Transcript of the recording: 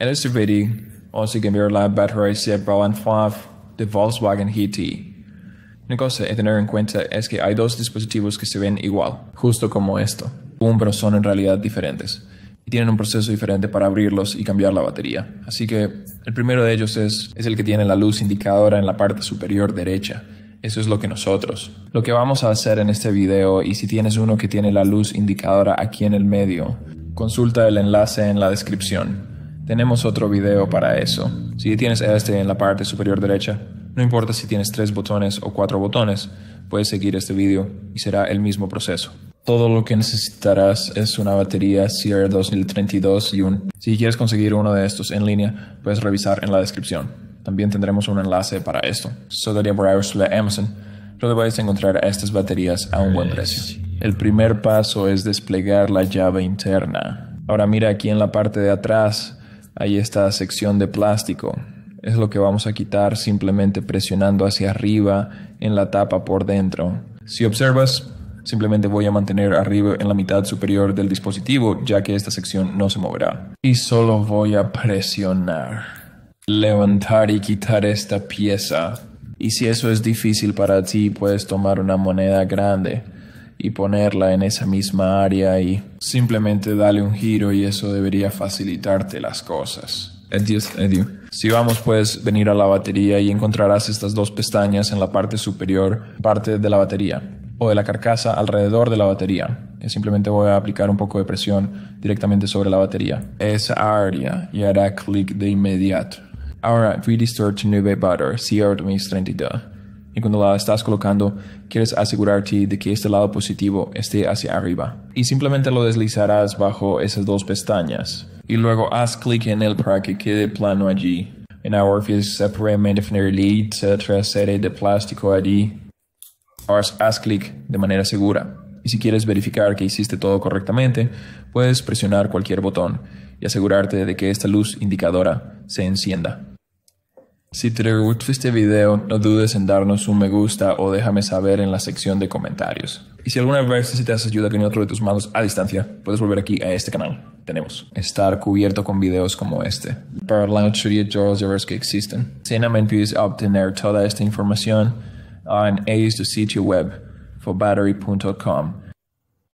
Electricity a cambió la batería para un 5 de Volkswagen GT. Una cosa a tener en cuenta es que hay dos dispositivos que se ven igual, justo como esto, pero son en realidad diferentes y tienen un proceso diferente para abrirlos y cambiar la batería. Así que el primero de ellos es, es el que tiene la luz indicadora en la parte superior derecha. Eso es lo que nosotros. Lo que vamos a hacer en este video, y si tienes uno que tiene la luz indicadora aquí en el medio, consulta el enlace en la descripción. Tenemos otro video para eso. Si tienes este en la parte superior derecha, no importa si tienes tres botones o cuatro botones, puedes seguir este video y será el mismo proceso. Todo lo que necesitarás es una batería CR 2032 y un... Si quieres conseguir uno de estos en línea, puedes revisar en la descripción. También tendremos un enlace para esto. Sodaria de Amazon, donde puedes encontrar estas baterías a un buen precio. El primer paso es desplegar la llave interna. Ahora mira aquí en la parte de atrás Ahí está la sección de plástico. Es lo que vamos a quitar simplemente presionando hacia arriba en la tapa por dentro. Si observas, simplemente voy a mantener arriba en la mitad superior del dispositivo ya que esta sección no se moverá. Y solo voy a presionar. Levantar y quitar esta pieza. Y si eso es difícil para ti, puedes tomar una moneda grande y ponerla en esa misma área y simplemente dale un giro y eso debería facilitarte las cosas. Si vamos, puedes venir a la batería y encontrarás estas dos pestañas en la parte superior, parte de la batería o de la carcasa alrededor de la batería. Eh, simplemente voy a aplicar un poco de presión directamente sobre la batería. Esa área y hará clic de inmediato. Ahora, to butter, CR 2032. Y cuando la estás colocando, quieres asegurarte de que este lado positivo esté hacia arriba. Y simplemente lo deslizarás bajo esas dos pestañas. Y luego haz clic en él para que quede plano allí. En Office, el lead, de plástico allí. haz clic de manera segura. Y si quieres verificar que hiciste todo correctamente, puedes presionar cualquier botón y asegurarte de que esta luz indicadora se encienda. Si te gustó este video, no dudes en darnos un me gusta o déjame saber en la sección de comentarios. Y si alguna vez necesitas ayuda con otro de tus manos a distancia, puedes volver aquí a este canal. Tenemos estar cubierto con videos como este, para la mayoría de los que existen. Cinnamon puedes obtener toda esta información en to sitio web battery.com.